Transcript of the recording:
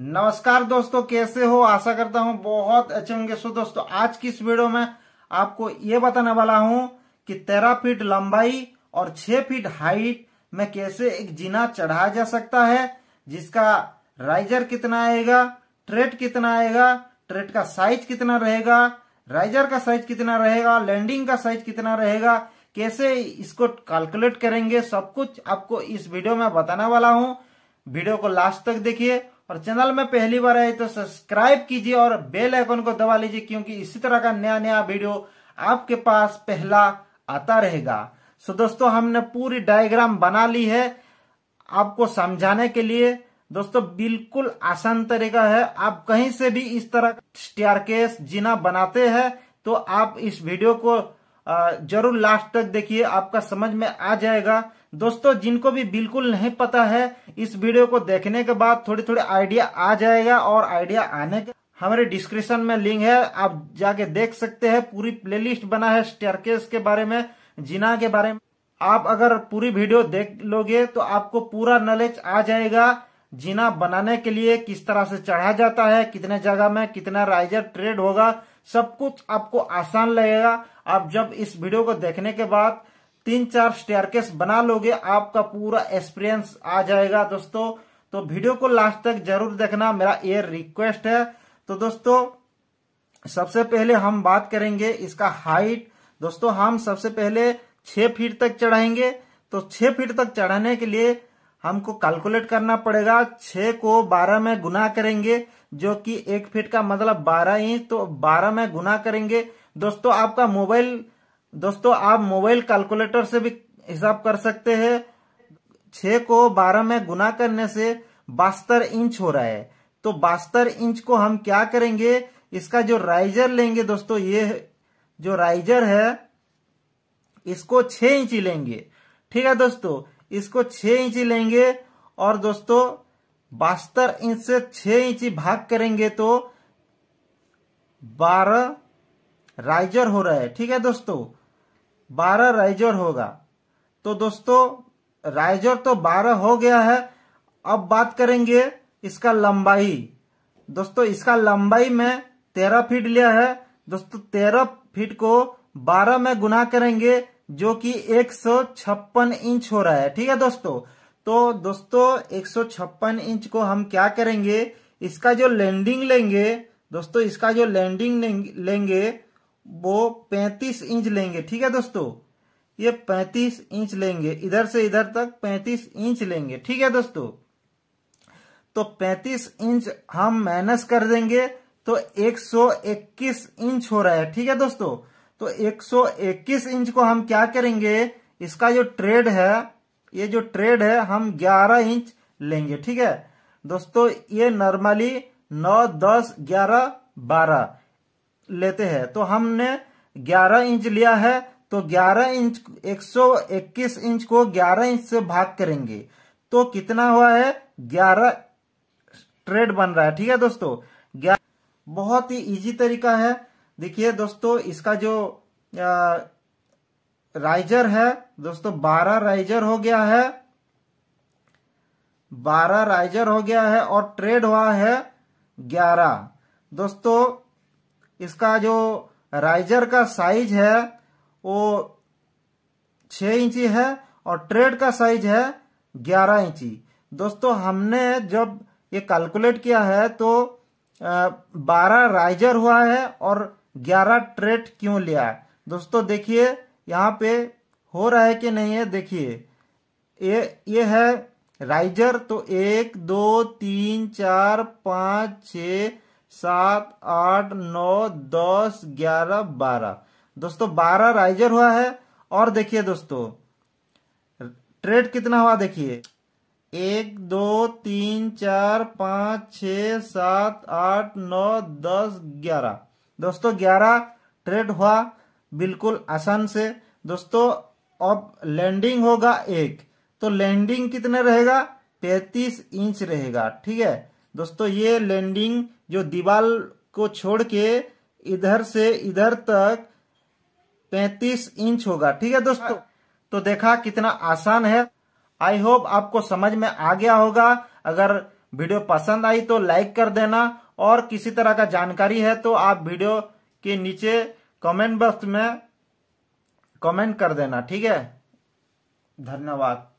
नमस्कार दोस्तों कैसे हो आशा करता हूं बहुत अच्छे होंगे सो दोस्तों आज की इस वीडियो में आपको ये बताने वाला हूं कि तेरह फीट लंबाई और छह फीट हाइट में कैसे एक जीना चढ़ाया जा सकता है जिसका राइजर कितना आएगा ट्रेट कितना आएगा ट्रेट का साइज कितना रहेगा राइजर का साइज कितना रहेगा लैंडिंग का साइज कितना रहेगा कैसे इसको कैलकुलेट करेंगे सब कुछ आपको इस वीडियो में बताने वाला हूं वीडियो को लास्ट तक देखिए और चैनल में पहली बार आए तो सब्सक्राइब कीजिए और बेल आइकन को दबा लीजिए क्योंकि इसी तरह का नया नया वीडियो आपके पास पहला आता रहेगा सो दोस्तों हमने पूरी डायग्राम बना ली है आपको समझाने के लिए दोस्तों बिल्कुल आसान तरीका है आप कहीं से भी इस तरह केस जीना बनाते हैं तो आप इस वीडियो को जरूर लास्ट तक देखिए आपका समझ में आ जाएगा दोस्तों जिनको भी बिल्कुल नहीं पता है इस वीडियो को देखने के बाद थोड़ी थोड़ी आइडिया आ जाएगा और आइडिया आने के हमारे डिस्क्रिप्शन में लिंक है आप जाके देख सकते हैं पूरी प्लेलिस्ट बना है स्टेरकेस के बारे में जिना के बारे में आप अगर पूरी वीडियो देख लोगे तो आपको पूरा नॉलेज आ जाएगा जीना बनाने के लिए किस तरह से चढ़ा जाता है कितने जगह में कितना राइजर ट्रेड होगा सब कुछ आपको आसान लगेगा आप जब इस वीडियो को देखने के बाद तीन चार स्टेयरकेस बना लोगे आपका पूरा एक्सपीरियंस आ जाएगा दोस्तों तो वीडियो को लास्ट तक जरूर देखना मेरा ये रिक्वेस्ट है तो दोस्तों सबसे पहले हम बात करेंगे इसका हाइट दोस्तों हम सबसे पहले छह फीट तक चढ़ाएंगे तो छह फीट तक चढ़ाने के लिए हमको कैलकुलेट करना पड़ेगा छह को बारह में गुना करेंगे जो कि एक फीट का मतलब बारह इंच तो बारह में गुना करेंगे दोस्तों आपका मोबाइल दोस्तों आप मोबाइल कैलकुलेटर से भी हिसाब कर सकते हैं छ को बारह में गुना करने से बास्तर इंच हो रहा है तो बास्तर इंच को हम क्या करेंगे इसका जो राइजर लेंगे दोस्तों ये जो राइजर है इसको छ इंच लेंगे ठीक है दोस्तों इसको छ इंच लेंगे और दोस्तों बास्तर इंच से छ इंच भाग करेंगे तो बारह राइजर हो रहा है ठीक है दोस्तों बारह राइजर होगा तो दोस्तों राइजर तो बारह हो गया है अब बात करेंगे इसका लंबाई दोस्तों इसका लंबाई में तेरह फीट लिया है दोस्तों तेरह फीट को बारह में गुना करेंगे जो कि एक सौ छप्पन इंच हो रहा है ठीक है दोस्तों तो दोस्तों एक सौ छप्पन इंच को हम क्या करेंगे इसका जो लैंडिंग लेंगे दोस्तों इसका जो लैंडिंग लेंगे वो पैंतीस इंच लेंगे ठीक है दोस्तों ये पैंतीस इंच लेंगे इधर से इधर तक पैंतीस इंच लेंगे ठीक है दोस्तों तो पैंतीस इंच हम माइनस कर देंगे तो 121 इंच हो रहा है ठीक है दोस्तों तो 121 इंच को हम क्या करेंगे इसका जो ट्रेड है ये जो ट्रेड है हम 11 इंच लेंगे ठीक है दोस्तों ये नॉर्मली 9 10 11 12 लेते हैं तो हमने 11 इंच लिया है तो 11 इंच 121 इंच को 11 इंच से भाग करेंगे तो कितना हुआ है 11 ट्रेड बन रहा है ठीक है दोस्तों बहुत ही इजी तरीका है देखिए दोस्तों इसका जो आ, राइजर है दोस्तों 12 राइजर हो गया है 12 राइजर हो गया है और ट्रेड हुआ है 11 दोस्तों इसका जो राइजर का साइज है वो छ इंची है और ट्रेड का साइज है ग्यारह इंची दोस्तों हमने जब ये कैलकुलेट किया है तो बारह राइजर हुआ है और ग्यारह ट्रेड क्यों लिया है दोस्तों देखिए यहाँ पे हो रहा है कि नहीं है देखिए ये ये है राइजर तो एक दो तीन चार पाँच छ सात आठ नौ दस ग्यारह बारह दोस्तों बारह राइजर हुआ है और देखिए दोस्तों ट्रेड कितना हुआ देखिए एक दो तीन चार पाँच छ सात आठ नौ दस ग्यारह दोस्तों ग्यारह ट्रेड हुआ बिल्कुल आसान से दोस्तों अब लैंडिंग होगा एक तो लैंडिंग कितने रहेगा पैंतीस इंच रहेगा ठीक है दोस्तों ये लैंडिंग जो दीवाल को छोड़ के इधर से इधर तक 35 इंच होगा ठीक है दोस्तों हाँ। तो देखा कितना आसान है आई होप आपको समझ में आ गया होगा अगर वीडियो पसंद आई तो लाइक कर देना और किसी तरह का जानकारी है तो आप वीडियो के नीचे कमेंट बॉक्स में कमेंट कर देना ठीक है धन्यवाद